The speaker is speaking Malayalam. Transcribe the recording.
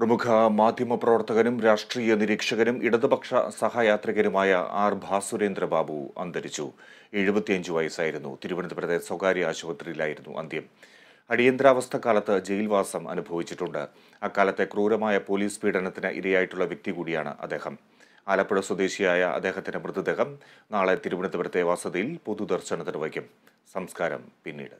പ്രമുഖ മാധ്യമപ്രവർത്തകനും രാഷ്ട്രീയ നിരീക്ഷകനും ഇടതുപക്ഷ സഹയാത്രികരുമായ ആർ ഭാസുരേന്ദ്ര ബാബു അന്തരിച്ചു എഴുപത്തിയഞ്ചു വയസ്സായിരുന്നു തിരുവനന്തപുരത്തെ സ്വകാര്യ ആശുപത്രിയിലായിരുന്നു അന്ത്യം അടിയന്തരാവസ്ഥ കാലത്ത് ജയിൽവാസം അനുഭവിച്ചിട്ടുണ്ട് അക്കാലത്തെ ക്രൂരമായ പോലീസ് പീഡനത്തിന് ഇരയായിട്ടുള്ള വ്യക്തി കൂടിയാണ് അദ്ദേഹം ആലപ്പുഴ സ്വദേശിയായ അദ്ദേഹത്തിന്റെ മൃതദേഹം നാളെ തിരുവനന്തപുരത്തെ വസതിയിൽ പൊതുദർശനത്തിന് വയ്ക്കും സംസ്കാരം പിന്നീട്